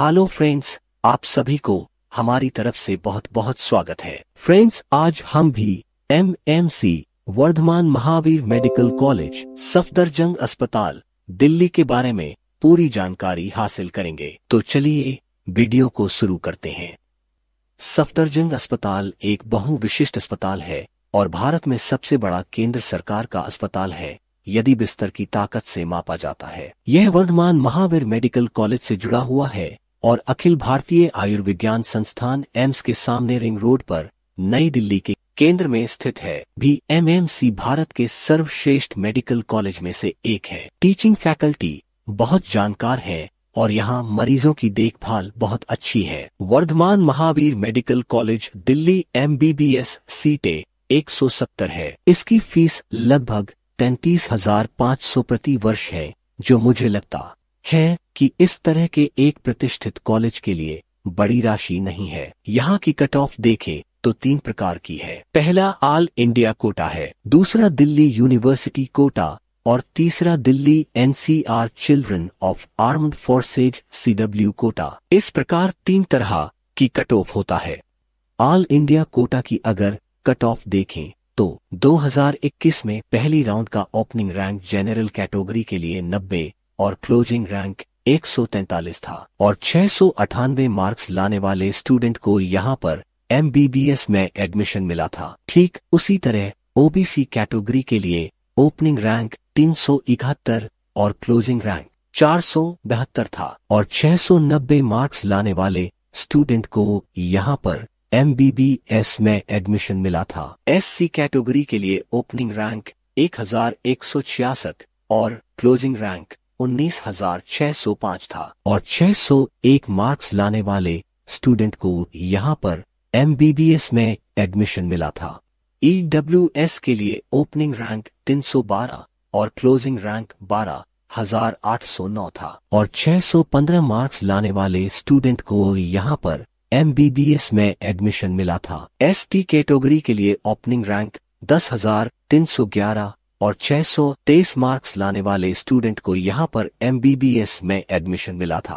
hello friends आप सभी को हमारी तरफ से बहुत बहुत स्वागत है फ्रेंड्स आज हम भी M M C Vardhman Mahavir medical college Safdarjung अस्पताल दिल्ली के बारे में पूरी जानकारी हासिल करेंगे तो चलिए वीडियो को शुरू करते हैं सफदरजंग अस्पताल एक बहुविशिष्ट अस्पताल है और भारत में सबसे बड़ा केंद्र सरकार का अस्पताल है यदि बिस्तर की ताकत से मापा जाता है यह वर्धमान महावीर मेडिकल कॉलेज से जुड़ा हुआ है और अखिल भारतीय आयुर्विज्ञान संस्थान एम्स के सामने रिंग रोड पर नई दिल्ली के केंद्र में स्थित है भी एमएमसी भारत के सर्वश्रेष्ठ मेडिकल कॉलेज में से एक है टीचिंग फैकल्टी बहुत जानकार है और यहाँ मरीजों की देखभाल बहुत अच्छी है Vardhman Mahavir medical college Delhi M सीटें 170 है इसकी फीस लगभग तैतीस हजार पाँच सौ प्रति वर्ष है जो मुझे लगता है कि इस तरह के एक प्रतिष्ठित कॉलेज के लिए बड़ी राशि नहीं है यहाँ की कट ऑफ देखे तो तीन प्रकार की है पहला ऑल इंडिया कोटा है दूसरा दिल्ली यूनिवर्सिटी कोटा और तीसरा Delhi NCR children of armed forces CW quota इस प्रकार तीन तरह की कट ऑफ होता है ऑल इंडिया कोटा की अगर कट ऑफ देखें तो 2021 में पहली राउंड का ओपनिंग रैंक जनरल कैटेगरी के लिए 90 और क्लोजिंग रैंक एक था और छह मार्क्स लाने वाले स्टूडेंट को यहाँ पर एम में एडमिशन मिला था ठीक उसी तरह ओबीसी कैटेगरी के लिए ओपनिंग रैंक तीन और क्लोजिंग रैंक चार था और 690 मार्क्स लाने वाले स्टूडेंट को यहाँ पर एम में एडमिशन मिला था एससी कैटेगरी के लिए ओपनिंग रैंक एक और क्लोजिंग रैंक उन्नीस हजार छह सौ पांच था और छह सौ एक मार्क्स लाने वाले स्टूडेंट को यहाँ पर एम में एडमिशन मिला था ई e के लिए ओपनिंग रैंक 312 और क्लोजिंग रैंक बारह हजार आठ सौ नौ था और 615 मार्क्स लाने वाले स्टूडेंट को यहाँ पर एम में एडमिशन मिला था एस टी कैटेगरी के लिए ओपनिंग रैंक दस हजार तीन सौ ग्यारह और 623 मार्क्स लाने वाले स्टूडेंट को यहां पर एमबीबीएस में एडमिशन मिला था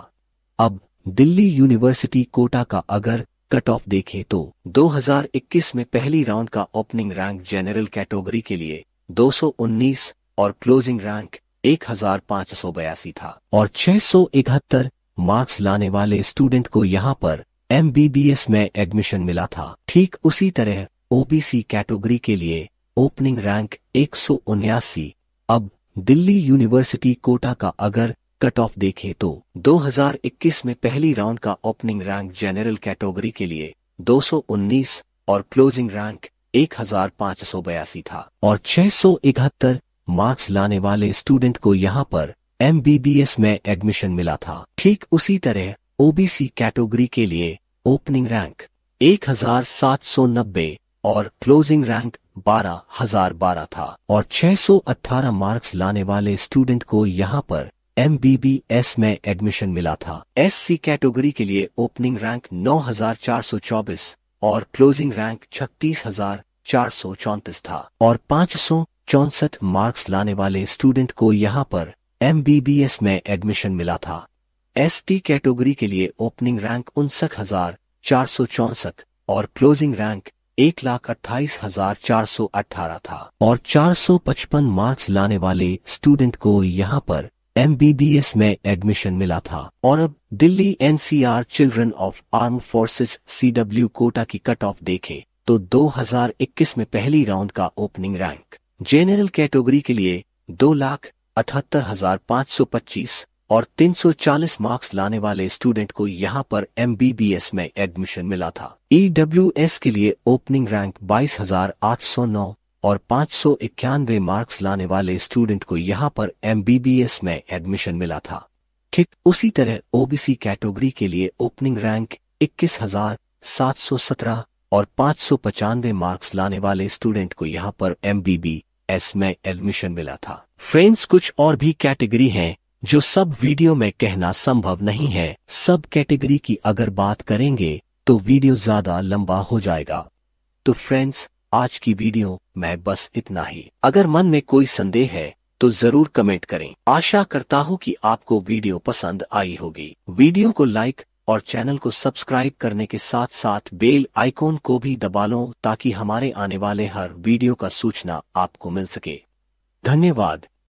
अब दिल्ली यूनिवर्सिटी कोटा का अगर कट ऑफ देखे तो 2021 में पहली राउंड का ओपनिंग रैंक जनरल कैटेगरी के लिए 219 और क्लोजिंग रैंक एक था और छह मार्क्स लाने वाले स्टूडेंट को यहां पर एमबीबीएस में एडमिशन मिला था ठीक उसी तरह ओबीसी कैटेगरी के लिए ओपनिंग रैंक एक अब दिल्ली यूनिवर्सिटी कोटा का अगर कट ऑफ देखे तो 2021 में पहली राउंड का ओपनिंग रैंक जनरल कैटेगरी के लिए 219 और क्लोजिंग रैंक एक था और छह मार्क्स लाने वाले स्टूडेंट को यहाँ पर एमबीबीएस में एडमिशन मिला था ठीक उसी तरह ओबीसी कैटेगरी के लिए ओपनिंग रैंक एक और क्लोजिंग रैंक बारह हजार बारह था और 618 मार्क्स लाने वाले स्टूडेंट को यहाँ पर एस में एडमिशन मिला था सी कैटेगरी के लिए ओपनिंग रैंक 9,424 और क्लोजिंग रैंक छत्तीस हजार चार सौ चौंतीस था और पाँच सौ चौसठ मार्क्स लाने वाले स्टूडेंट को यहाँ पर एस में एडमिशन मिला था टी कैटेगरी के लिए ओपनिंग रैंक उनसठ हजार चार सौ चौसठ और क्लोजिंग रैंक एक लाख अट्ठाईस हजार चार सौ अठारह था और चार सौ पचपन मार्क्स लाने वाले स्टूडेंट को यहाँ पर एमबीबीएस में एडमिशन मिला था और अब Delhi NCR children of arm forces CW quota की कट ऑफ देखे तो 2021 में पहली राउंड का ओपनिंग रैंक जेनरल कैटेगरी के लिए दो लाख अठहत्तर हजार पाँच सौ पच्चीस और 340 मार्क्स लाने वाले स्टूडेंट को यहां पर एमबीबीएस में एडमिशन मिला था ईडब्ल्यूएस e के लिए ओपनिंग रैंक 22,809 और पाँच सौ इक्यानवे मार्क्स लाने वाले स्टूडेंट को यहाँ पर एमबीबीएस में एडमिशन मिला था ठीक उसी तरह ओबीसी कैटेगरी के लिए ओपनिंग रैंक इक्कीस हजार सात सौ सत्रह और पाँच सौ पचानवे मार्क्स लाने वाले स्टूडेंट को यहाँ पर एस में एडमिशन मिला था फ्रेंड्स कुछ और भी कैटेगरी हैं जो सब वीडियो में कहना संभव नहीं है सब कैटेगरी की अगर बात करेंगे तो वीडियो ज्यादा लंबा हो जाएगा तो फ्रेंड्स आज की वीडियो में बस इतना ही अगर मन में कोई संदेह है तो जरूर कमेंट करें आशा करता हूँ कि आपको वीडियो पसंद आई होगी वीडियो को लाइक और चैनल को सब्सक्राइब करने के साथ साथ बेल आइकॉन को भी दबा लो ताकि हमारे आने वाले हर वीडियो का सूचना आपको मिल सके धन्यवाद